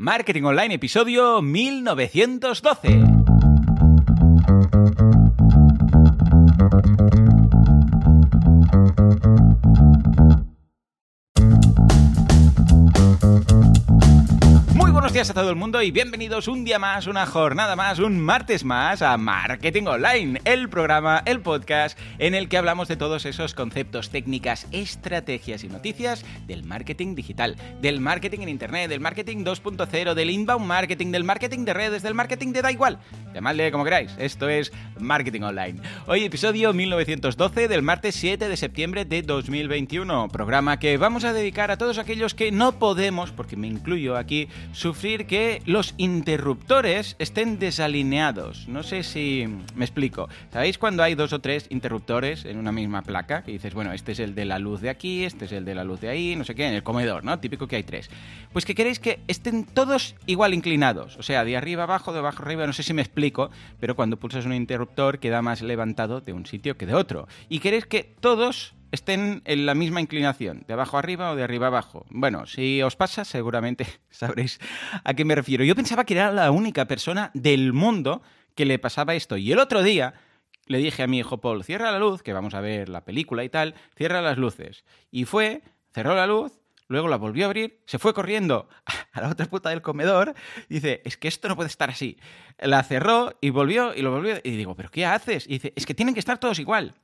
Marketing Online, episodio 1912. a todo el mundo y bienvenidos un día más, una jornada más, un martes más a Marketing Online, el programa, el podcast en el que hablamos de todos esos conceptos, técnicas, estrategias y noticias del marketing digital, del marketing en Internet, del marketing 2.0, del inbound marketing, del marketing de redes, del marketing de da igual. Llamadle como queráis, esto es Marketing Online. Hoy episodio 1912 del martes 7 de septiembre de 2021, programa que vamos a dedicar a todos aquellos que no podemos, porque me incluyo aquí, sufrir que los interruptores estén desalineados. No sé si me explico. ¿Sabéis cuando hay dos o tres interruptores en una misma placa? Y dices, bueno, este es el de la luz de aquí, este es el de la luz de ahí, no sé qué, en el comedor, ¿no? Típico que hay tres. Pues que queréis que estén todos igual inclinados. O sea, de arriba abajo, de abajo arriba, no sé si me explico, pero cuando pulsas un interruptor queda más levantado de un sitio que de otro. Y queréis que todos estén en la misma inclinación, de abajo arriba o de arriba abajo. Bueno, si os pasa, seguramente sabréis a qué me refiero. Yo pensaba que era la única persona del mundo que le pasaba esto. Y el otro día le dije a mi hijo Paul, cierra la luz, que vamos a ver la película y tal, cierra las luces. Y fue, cerró la luz, luego la volvió a abrir, se fue corriendo a la otra puta del comedor, dice, es que esto no puede estar así. La cerró y volvió y lo volvió. Y digo, ¿pero qué haces? Y dice, es que tienen que estar todos igual.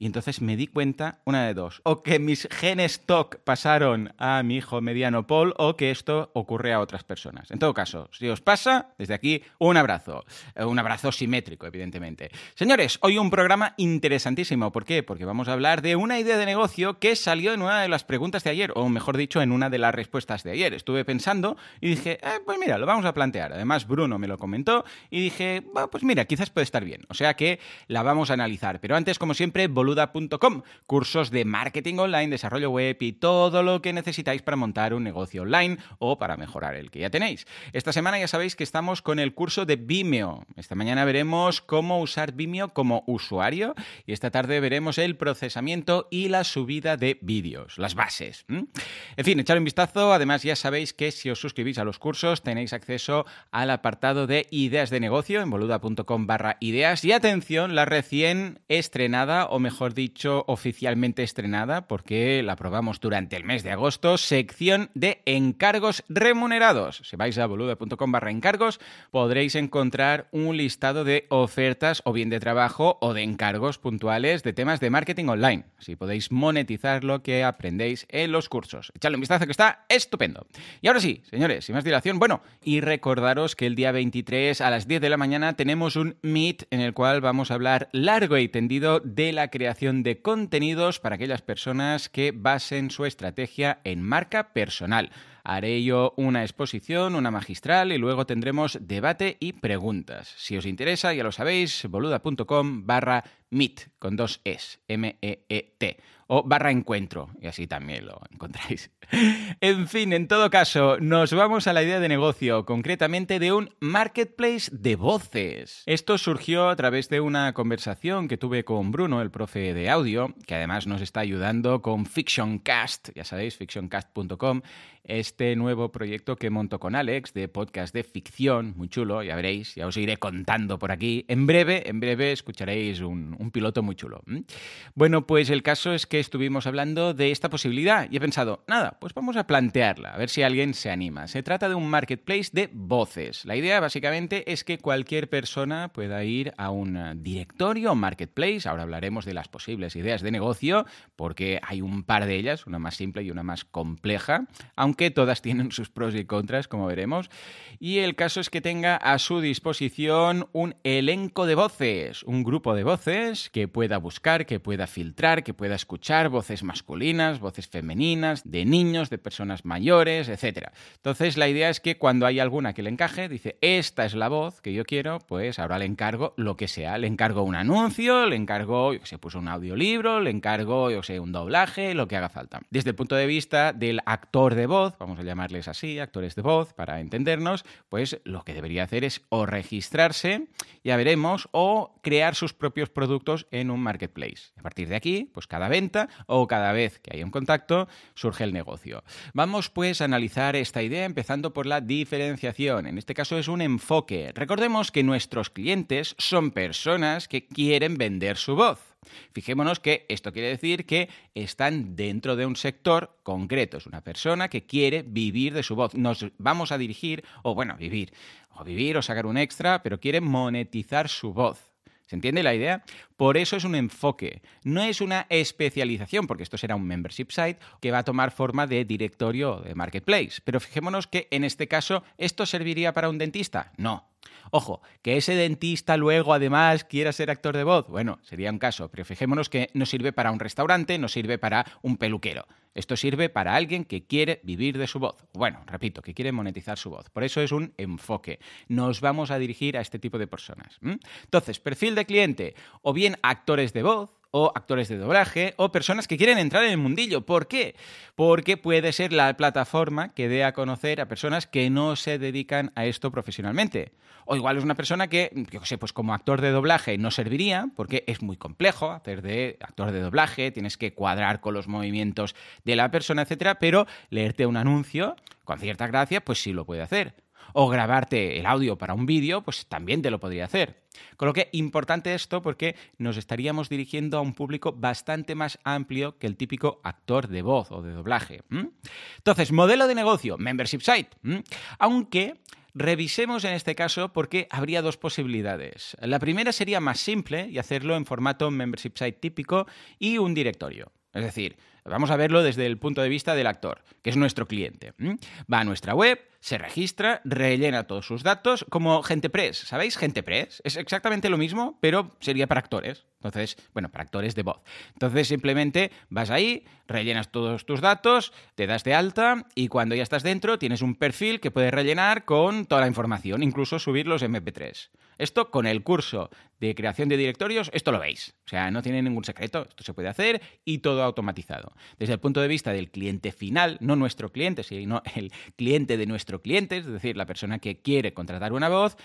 Y entonces me di cuenta, una de dos, o que mis genes TOC pasaron a mi hijo mediano Paul o que esto ocurre a otras personas. En todo caso, si os pasa, desde aquí un abrazo, eh, un abrazo simétrico, evidentemente. Señores, hoy un programa interesantísimo. ¿Por qué? Porque vamos a hablar de una idea de negocio que salió en una de las preguntas de ayer, o mejor dicho, en una de las respuestas de ayer. Estuve pensando y dije, ah, pues mira, lo vamos a plantear. Además, Bruno me lo comentó y dije, pues mira, quizás puede estar bien. O sea que la vamos a analizar. Pero antes, como siempre, boluda.com, cursos de marketing online, desarrollo web y todo lo que necesitáis para montar un negocio online o para mejorar el que ya tenéis. Esta semana ya sabéis que estamos con el curso de Vimeo. Esta mañana veremos cómo usar Vimeo como usuario y esta tarde veremos el procesamiento y la subida de vídeos, las bases. En fin, echar un vistazo. Además, ya sabéis que si os suscribís a los cursos tenéis acceso al apartado de ideas de negocio en boluda.com barra ideas y atención, la recién estrenada o mejor dicho, oficialmente estrenada, porque la probamos durante el mes de agosto, sección de encargos remunerados. Si vais a boluda.com barra encargos, podréis encontrar un listado de ofertas o bien de trabajo o de encargos puntuales de temas de marketing online. si podéis monetizar lo que aprendéis en los cursos. Echadle un vistazo que está estupendo. Y ahora sí, señores, sin más dilación, bueno, y recordaros que el día 23 a las 10 de la mañana tenemos un meet en el cual vamos a hablar largo y tendido de la creación creación de contenidos para aquellas personas que basen su estrategia en marca personal. Haré yo una exposición, una magistral y luego tendremos debate y preguntas. Si os interesa, ya lo sabéis, boluda.com barra meet, con dos es, M-E-E-T, o barra encuentro, y así también lo encontráis. en fin, en todo caso, nos vamos a la idea de negocio, concretamente de un marketplace de voces. Esto surgió a través de una conversación que tuve con Bruno, el profe de audio, que además nos está ayudando con FictionCast, ya sabéis, fictioncast.com, este nuevo proyecto que monto con Alex de podcast de ficción, muy chulo, ya veréis, ya os iré contando por aquí. En breve, en breve escucharéis un, un piloto muy chulo. Bueno, pues el caso es que estuvimos hablando de esta posibilidad y he pensado, nada, pues vamos a plantearla, a ver si alguien se anima. Se trata de un marketplace de voces. La idea básicamente es que cualquier persona pueda ir a un directorio o marketplace, ahora hablaremos de las posibles ideas de negocio, porque hay un par de ellas, una más simple y una más compleja, aunque todas tienen sus pros y contras, como veremos. Y el caso es que tenga a su disposición un elenco de voces, un grupo de voces que pueda buscar, que pueda filtrar, que pueda escuchar voces masculinas, voces femeninas, de niños, de personas mayores, etc. Entonces la idea es que cuando hay alguna que le encaje, dice, esta es la voz que yo quiero, pues ahora le encargo lo que sea. Le encargo un anuncio, le encargo, yo que sé, pues un audiolibro, le encargo, yo sé, un doblaje, lo que haga falta. Desde el punto de vista del actor de voz, vamos a llamarles así, actores de voz, para entendernos, pues lo que debería hacer es o registrarse, ya veremos, o crear sus propios productos en un marketplace. A partir de aquí, pues cada venta o cada vez que hay un contacto, surge el negocio. Vamos pues a analizar esta idea empezando por la diferenciación. En este caso es un enfoque. Recordemos que nuestros clientes son personas que quieren vender su voz. Fijémonos que esto quiere decir que están dentro de un sector concreto, es una persona que quiere vivir de su voz. Nos vamos a dirigir, o bueno, vivir, o vivir o sacar un extra, pero quiere monetizar su voz. ¿Se entiende la idea? Por eso es un enfoque, no es una especialización, porque esto será un membership site que va a tomar forma de directorio de marketplace. Pero fijémonos que en este caso, ¿esto serviría para un dentista? No, Ojo, que ese dentista luego además quiera ser actor de voz, bueno, sería un caso, pero fijémonos que no sirve para un restaurante, no sirve para un peluquero. Esto sirve para alguien que quiere vivir de su voz. Bueno, repito, que quiere monetizar su voz. Por eso es un enfoque. Nos vamos a dirigir a este tipo de personas. Entonces, perfil de cliente, o bien actores de voz, o actores de doblaje o personas que quieren entrar en el mundillo. ¿Por qué? Porque puede ser la plataforma que dé a conocer a personas que no se dedican a esto profesionalmente. O igual es una persona que, yo sé, pues como actor de doblaje no serviría porque es muy complejo hacer de actor de doblaje, tienes que cuadrar con los movimientos de la persona, etcétera, pero leerte un anuncio con cierta gracia, pues sí lo puede hacer o grabarte el audio para un vídeo, pues también te lo podría hacer. Con lo que importante esto porque nos estaríamos dirigiendo a un público bastante más amplio que el típico actor de voz o de doblaje. Entonces, modelo de negocio, membership site. Aunque Revisemos en este caso porque habría dos posibilidades. La primera sería más simple y hacerlo en formato membership site típico y un directorio. Es decir, Vamos a verlo desde el punto de vista del actor, que es nuestro cliente. Va a nuestra web, se registra, rellena todos sus datos, como gente GentePress, ¿sabéis? gente GentePress es exactamente lo mismo, pero sería para actores. Entonces, bueno, para actores de voz. Entonces, simplemente vas ahí, rellenas todos tus datos, te das de alta y cuando ya estás dentro tienes un perfil que puedes rellenar con toda la información, incluso subir los MP3. Esto con el curso de creación de directorios, esto lo veis. O sea, no tiene ningún secreto, esto se puede hacer y todo automatizado. Desde el punto de vista del cliente final, no nuestro cliente, sino el cliente de nuestro cliente, es decir, la persona que quiere contratar una voz,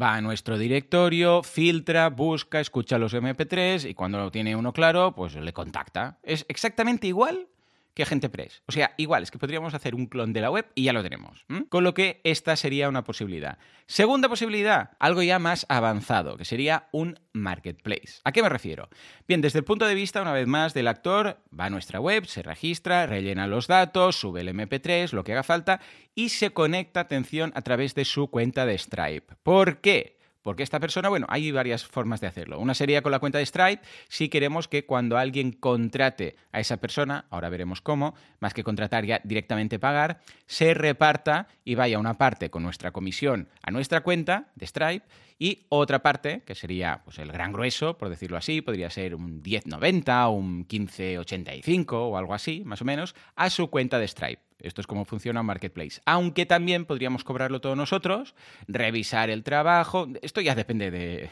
va a nuestro directorio, filtra, busca, escucha los MP3 y cuando lo tiene uno claro, pues le contacta. Es exactamente igual que press. O sea, igual, es que podríamos hacer un clon de la web y ya lo tenemos. Con lo que esta sería una posibilidad. Segunda posibilidad, algo ya más avanzado, que sería un marketplace. ¿A qué me refiero? Bien, desde el punto de vista, una vez más, del actor, va a nuestra web, se registra, rellena los datos, sube el MP3, lo que haga falta, y se conecta, atención, a través de su cuenta de Stripe. ¿Por qué? Porque esta persona, bueno, hay varias formas de hacerlo. Una sería con la cuenta de Stripe, si queremos que cuando alguien contrate a esa persona, ahora veremos cómo, más que contratar ya directamente pagar, se reparta y vaya una parte con nuestra comisión a nuestra cuenta de Stripe y otra parte, que sería pues, el gran grueso, por decirlo así, podría ser un 1090 o un 1585 o algo así, más o menos, a su cuenta de Stripe. Esto es cómo funciona marketplace. Aunque también podríamos cobrarlo todos nosotros, revisar el trabajo. Esto ya depende de.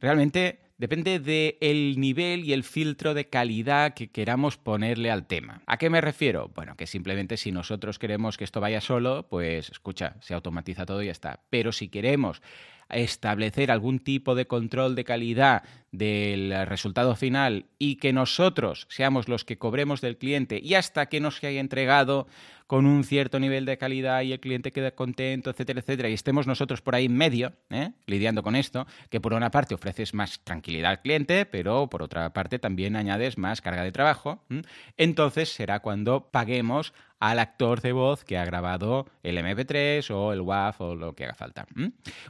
Realmente depende del nivel y el filtro de calidad que queramos ponerle al tema. ¿A qué me refiero? Bueno, que simplemente si nosotros queremos que esto vaya solo, pues escucha, se automatiza todo y ya está. Pero si queremos establecer algún tipo de control de calidad del resultado final y que nosotros seamos los que cobremos del cliente y hasta que nos haya entregado con un cierto nivel de calidad y el cliente queda contento, etcétera, etcétera, y estemos nosotros por ahí en medio, ¿eh? lidiando con esto, que por una parte ofreces más tranquilidad al cliente, pero por otra parte también añades más carga de trabajo, entonces será cuando paguemos al actor de voz que ha grabado el MP3 o el WAF o lo que haga falta.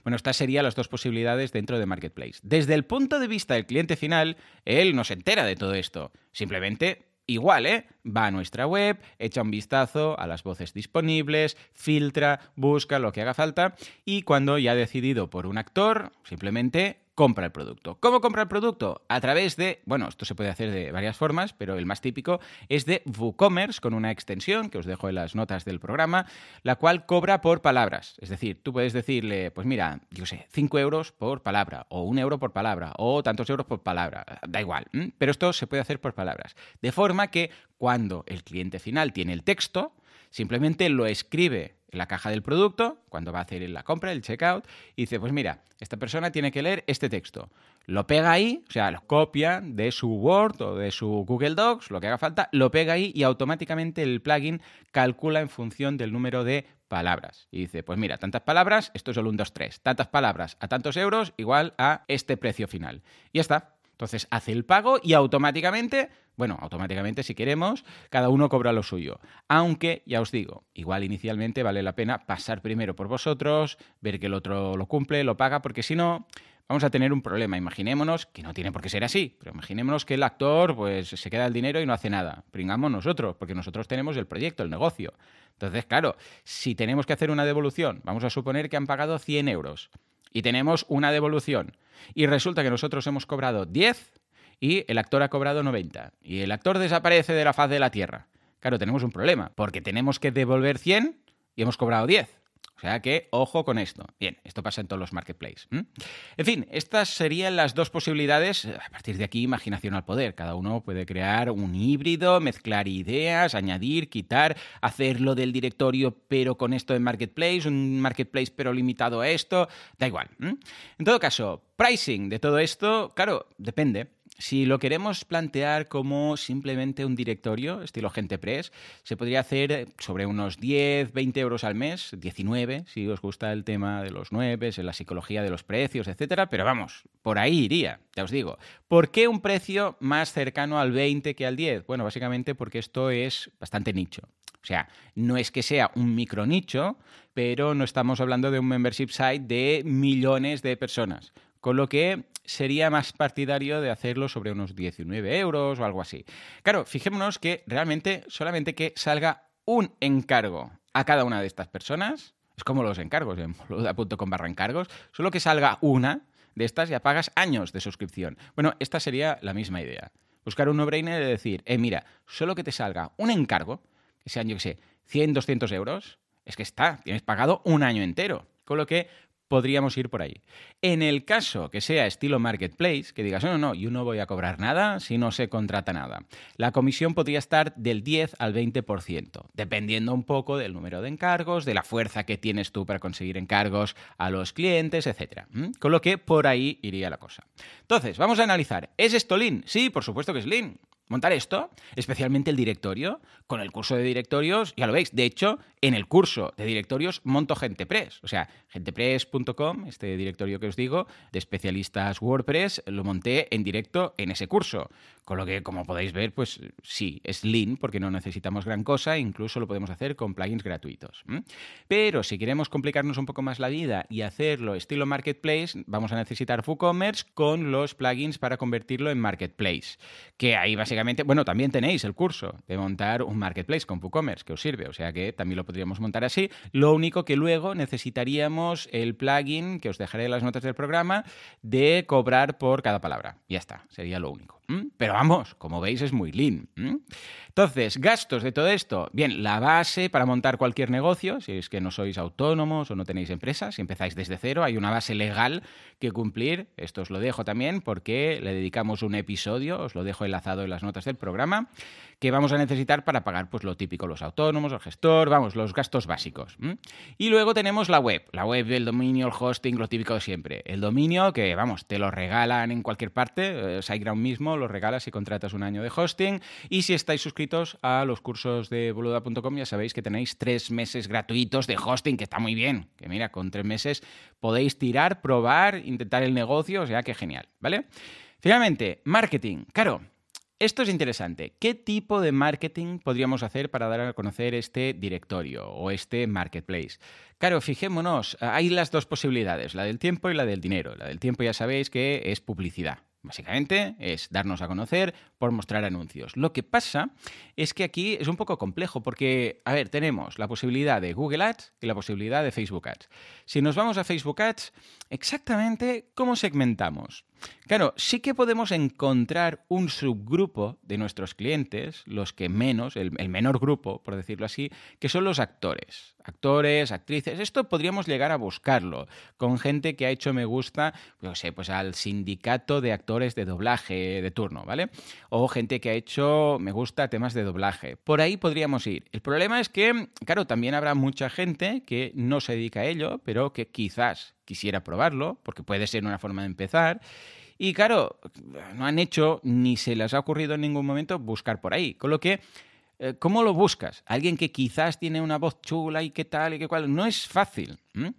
Bueno, estas serían las dos posibilidades dentro de Marketplace. Desde el punto de vista del cliente final, él no se entera de todo esto. Simplemente Igual, ¿eh? Va a nuestra web, echa un vistazo a las voces disponibles, filtra, busca lo que haga falta y cuando ya ha decidido por un actor, simplemente compra el producto. ¿Cómo compra el producto? A través de, bueno, esto se puede hacer de varias formas, pero el más típico es de WooCommerce con una extensión que os dejo en las notas del programa, la cual cobra por palabras. Es decir, tú puedes decirle, pues mira, yo sé, 5 euros por palabra, o un euro por palabra, o tantos euros por palabra, da igual, pero esto se puede hacer por palabras. De forma que cuando el cliente final tiene el texto, simplemente lo escribe en la caja del producto, cuando va a hacer la compra, el checkout, y dice, pues mira, esta persona tiene que leer este texto. Lo pega ahí, o sea, lo copia de su Word o de su Google Docs, lo que haga falta, lo pega ahí y automáticamente el plugin calcula en función del número de palabras. Y dice, pues mira, tantas palabras, esto es solo un 2, 3. Tantas palabras a tantos euros igual a este precio final. Y ya está, entonces hace el pago y automáticamente, bueno, automáticamente si queremos, cada uno cobra lo suyo. Aunque, ya os digo, igual inicialmente vale la pena pasar primero por vosotros, ver que el otro lo cumple, lo paga, porque si no, vamos a tener un problema. Imaginémonos que no tiene por qué ser así, pero imaginémonos que el actor pues se queda el dinero y no hace nada. Pringamos nosotros, porque nosotros tenemos el proyecto, el negocio. Entonces, claro, si tenemos que hacer una devolución, vamos a suponer que han pagado 100 euros y tenemos una devolución y resulta que nosotros hemos cobrado 10 y el actor ha cobrado 90 y el actor desaparece de la faz de la Tierra. Claro, tenemos un problema porque tenemos que devolver 100 y hemos cobrado 10. O sea que ojo con esto. Bien, esto pasa en todos los marketplaces. En fin, estas serían las dos posibilidades. Eh, a partir de aquí, imaginación al poder. Cada uno puede crear un híbrido, mezclar ideas, añadir, quitar, hacerlo del directorio pero con esto en marketplace, un marketplace pero limitado a esto. Da igual. En todo caso, pricing de todo esto, claro, depende. Si lo queremos plantear como simplemente un directorio, estilo Gente Press, se podría hacer sobre unos 10, 20 euros al mes, 19, si os gusta el tema de los 9, la psicología de los precios, etcétera, pero vamos, por ahí iría, ya os digo. ¿Por qué un precio más cercano al 20 que al 10? Bueno, básicamente porque esto es bastante nicho. O sea, no es que sea un micro nicho, pero no estamos hablando de un membership site de millones de personas con lo que sería más partidario de hacerlo sobre unos 19 euros o algo así. Claro, fijémonos que realmente solamente que salga un encargo a cada una de estas personas, es como los encargos en boluda.com barra encargos, solo que salga una de estas ya pagas años de suscripción. Bueno, esta sería la misma idea. Buscar un no-brainer de decir, eh, mira, solo que te salga un encargo, que sean, yo qué sé, 100, 200 euros, es que está, tienes pagado un año entero. Con lo que podríamos ir por ahí. En el caso que sea estilo marketplace, que digas, no, no, yo no voy a cobrar nada si no se contrata nada, la comisión podría estar del 10 al 20%, dependiendo un poco del número de encargos, de la fuerza que tienes tú para conseguir encargos a los clientes, etc. Con lo que por ahí iría la cosa. Entonces, vamos a analizar, ¿es esto lean? Sí, por supuesto que es lean. Montar esto, especialmente el directorio, con el curso de directorios, ya lo veis. De hecho, en el curso de directorios monto GentePress. O sea, gentepress.com, este directorio que os digo, de especialistas WordPress, lo monté en directo en ese curso. Con lo que, como podéis ver, pues sí, es lean porque no necesitamos gran cosa, incluso lo podemos hacer con plugins gratuitos. Pero si queremos complicarnos un poco más la vida y hacerlo estilo marketplace, vamos a necesitar WooCommerce con los plugins para convertirlo en marketplace, que ahí va a ser bueno, también tenéis el curso de montar un marketplace con WooCommerce que os sirve, o sea que también lo podríamos montar así. Lo único que luego necesitaríamos el plugin que os dejaré en las notas del programa de cobrar por cada palabra. Ya está, sería lo único. ¿Mm? Pero vamos, como veis es muy lean. ¿Mm? Entonces, gastos de todo esto. Bien, la base para montar cualquier negocio, si es que no sois autónomos o no tenéis empresa si empezáis desde cero, hay una base legal que cumplir. Esto os lo dejo también porque le dedicamos un episodio, os lo dejo enlazado en las notas del programa, que vamos a necesitar para pagar pues, lo típico, los autónomos, el gestor, vamos, los gastos básicos. ¿Mm? Y luego tenemos la web, la web, el dominio, el hosting, lo típico de siempre. El dominio que, vamos, te lo regalan en cualquier parte, eh, SiteGround mismo lo regalas y contratas un año de hosting. Y si estáis suscritos a los cursos de boluda.com, ya sabéis que tenéis tres meses gratuitos de hosting, que está muy bien. Que mira, con tres meses podéis tirar, probar, intentar el negocio, o sea que genial, ¿vale? Finalmente, marketing. Claro, esto es interesante. ¿Qué tipo de marketing podríamos hacer para dar a conocer este directorio o este marketplace? Claro, fijémonos, hay las dos posibilidades, la del tiempo y la del dinero. La del tiempo ya sabéis que es publicidad. Básicamente es darnos a conocer por mostrar anuncios. Lo que pasa es que aquí es un poco complejo porque, a ver, tenemos la posibilidad de Google Ads y la posibilidad de Facebook Ads. Si nos vamos a Facebook Ads, exactamente cómo segmentamos. Claro, sí que podemos encontrar un subgrupo de nuestros clientes, los que menos, el, menor grupo, por decirlo así, que son los actores actores, actrices. Esto podríamos llegar a buscarlo con gente que ha hecho me gusta, yo sé, pues al sindicato de actores de doblaje de turno, ¿vale? O gente que ha hecho me gusta temas de doblaje. Por ahí podríamos ir. El problema es que, claro, también habrá mucha gente que no se dedica a ello, pero que quizás quisiera probarlo, porque puede ser una forma de empezar. Y claro, no han hecho ni se les ha ocurrido en ningún momento buscar por ahí. Con lo que eh, ¿Cómo lo buscas? Alguien que quizás tiene una voz chula y qué tal y qué cual. No es fácil. ¿Mm?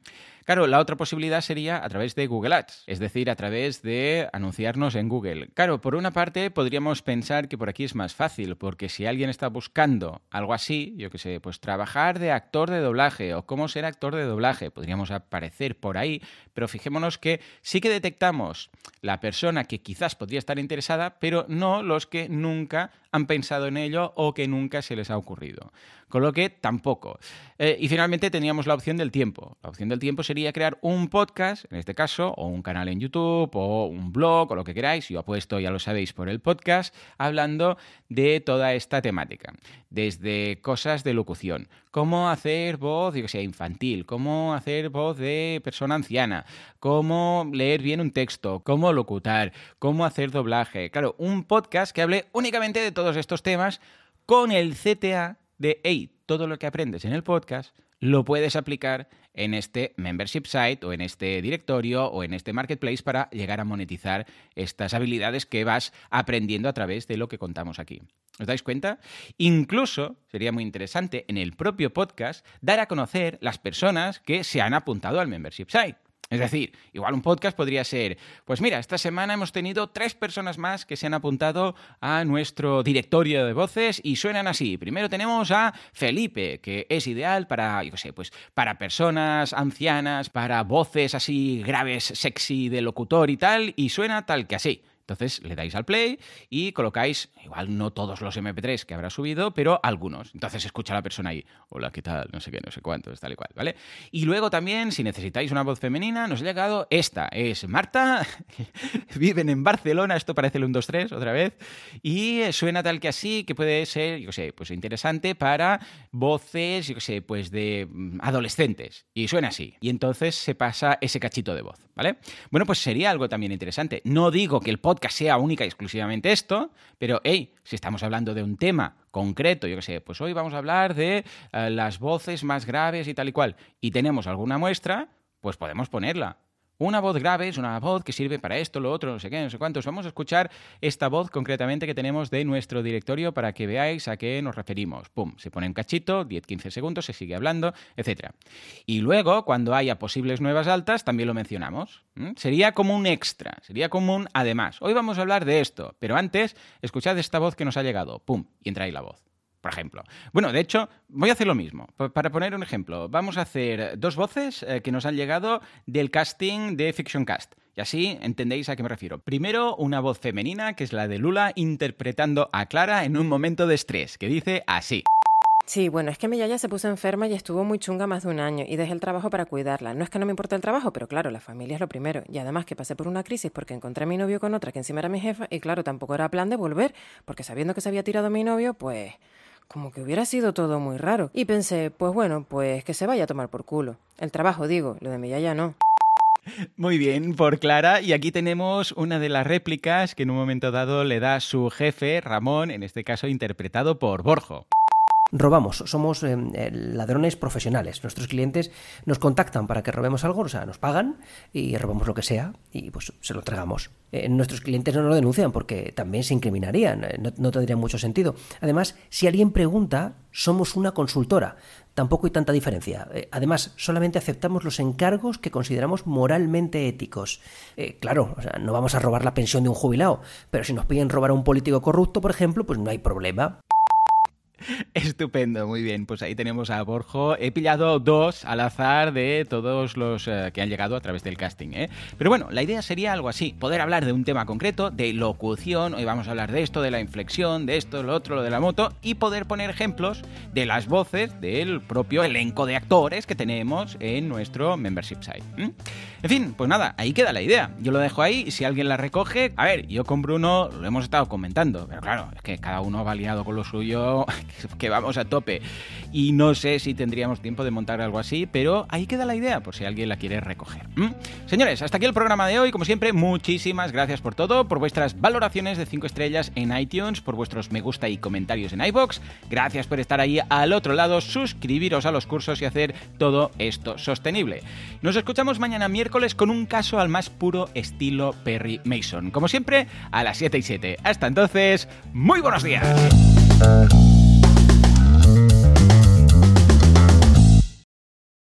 Claro, la otra posibilidad sería a través de Google Ads, es decir, a través de anunciarnos en Google. Claro, por una parte podríamos pensar que por aquí es más fácil, porque si alguien está buscando algo así, yo qué sé, pues trabajar de actor de doblaje o cómo ser actor de doblaje, podríamos aparecer por ahí, pero fijémonos que sí que detectamos la persona que quizás podría estar interesada, pero no los que nunca han pensado en ello o que nunca se les ha ocurrido con lo que tampoco. Eh, y finalmente teníamos la opción del tiempo. La opción del tiempo sería crear un podcast, en este caso, o un canal en YouTube, o un blog, o lo que queráis, yo apuesto, ya lo sabéis, por el podcast, hablando de toda esta temática. Desde cosas de locución, cómo hacer voz, digo, sea, infantil, cómo hacer voz de persona anciana, cómo leer bien un texto, cómo locutar, cómo hacer doblaje. Claro, un podcast que hable únicamente de todos estos temas con el CTA de, hey, todo lo que aprendes en el podcast lo puedes aplicar en este membership site o en este directorio o en este marketplace para llegar a monetizar estas habilidades que vas aprendiendo a través de lo que contamos aquí. ¿Os dais cuenta? Incluso sería muy interesante en el propio podcast dar a conocer las personas que se han apuntado al membership site. Es decir, igual un podcast podría ser, pues mira, esta semana hemos tenido tres personas más que se han apuntado a nuestro directorio de voces y suenan así. Primero tenemos a Felipe, que es ideal para, yo sé, pues para personas ancianas, para voces así graves, sexy de locutor y tal, y suena tal que así. Entonces le dais al play y colocáis, igual no todos los MP3 que habrá subido, pero algunos. Entonces escucha la persona ahí, hola, ¿qué tal? No sé qué, no sé cuántos, tal y cual, ¿vale? Y luego también, si necesitáis una voz femenina, nos ha llegado esta, es Marta, viven en Barcelona, esto parece el 1, 2, 3 otra vez, y suena tal que así, que puede ser, yo sé, pues interesante para voces, yo sé, pues de mm, adolescentes. Y suena así. Y entonces se pasa ese cachito de voz, ¿vale? Bueno, pues sería algo también interesante. No digo que el podcast que sea única y exclusivamente esto, pero hey, si estamos hablando de un tema concreto, yo qué sé, pues hoy vamos a hablar de eh, las voces más graves y tal y cual, y tenemos alguna muestra, pues podemos ponerla. Una voz grave es una voz que sirve para esto, lo otro, no sé qué, no sé cuántos. Vamos a escuchar esta voz concretamente que tenemos de nuestro directorio para que veáis a qué nos referimos. Pum, se pone un cachito, 10-15 segundos, se sigue hablando, etc. Y luego, cuando haya posibles nuevas altas, también lo mencionamos. ¿Mm? Sería como un extra, sería como un además. Hoy vamos a hablar de esto, pero antes, escuchad esta voz que nos ha llegado. Pum, y entra ahí la voz ejemplo. Bueno, de hecho, voy a hacer lo mismo. Para poner un ejemplo, vamos a hacer dos voces eh, que nos han llegado del casting de Fiction Cast. Y así entendéis a qué me refiero. Primero, una voz femenina, que es la de Lula, interpretando a Clara en un momento de estrés, que dice así. Sí, bueno, es que mi yaya se puso enferma y estuvo muy chunga más de un año y dejé el trabajo para cuidarla. No es que no me importe el trabajo, pero claro, la familia es lo primero. Y además que pasé por una crisis porque encontré a mi novio con otra que encima era mi jefa y claro, tampoco era plan de volver, porque sabiendo que se había tirado mi novio, pues como que hubiera sido todo muy raro. Y pensé, pues bueno, pues que se vaya a tomar por culo. El trabajo, digo, lo de mi ya no. Muy bien, por Clara. Y aquí tenemos una de las réplicas que en un momento dado le da su jefe, Ramón, en este caso interpretado por Borjo robamos, somos em, eh, ladrones profesionales. Nuestros clientes nos contactan para que robemos algo, o sea, nos pagan y robamos lo que sea y pues se lo entregamos. Eh, nuestros clientes no nos lo denuncian porque también se incriminarían, eh, no, tendría mucho sentido. Además, si alguien pregunta, somos una consultora. Tampoco hay tanta diferencia. además, solamente aceptamos los encargos que consideramos moralmente éticos. claro, no vamos a robar la pensión de un jubilado, pero si nos piden robar a un político corrupto, por ejemplo, pues no hay problema. Estupendo, muy bien. Pues ahí tenemos a Borjo. He pillado dos al azar de todos los eh, que han llegado a través del casting. ¿eh? Pero bueno, la idea sería algo así: poder hablar de un tema concreto, de locución. Hoy vamos a hablar de esto, de la inflexión, de esto, lo otro, lo de la moto, y poder poner ejemplos de las voces del propio elenco de actores que tenemos en nuestro membership site. En fin, pues nada, ahí queda la idea. Yo lo dejo ahí y si alguien la recoge, a ver, yo con Bruno lo hemos estado comentando, pero claro, es que cada uno va liado con lo suyo que vamos a tope. Y no sé si tendríamos tiempo de montar algo así, pero ahí queda la idea por si alguien la quiere recoger. Señores, hasta aquí el programa de hoy. Como siempre, muchísimas gracias por todo, por vuestras valoraciones de 5 estrellas en iTunes, por vuestros me gusta y comentarios en iBox. Gracias por estar ahí al otro lado, suscribiros a los cursos y hacer todo esto sostenible. Nos escuchamos mañana miércoles con un caso al más puro estilo Perry Mason. Como siempre, a las 7 y 7. Hasta entonces, muy buenos días.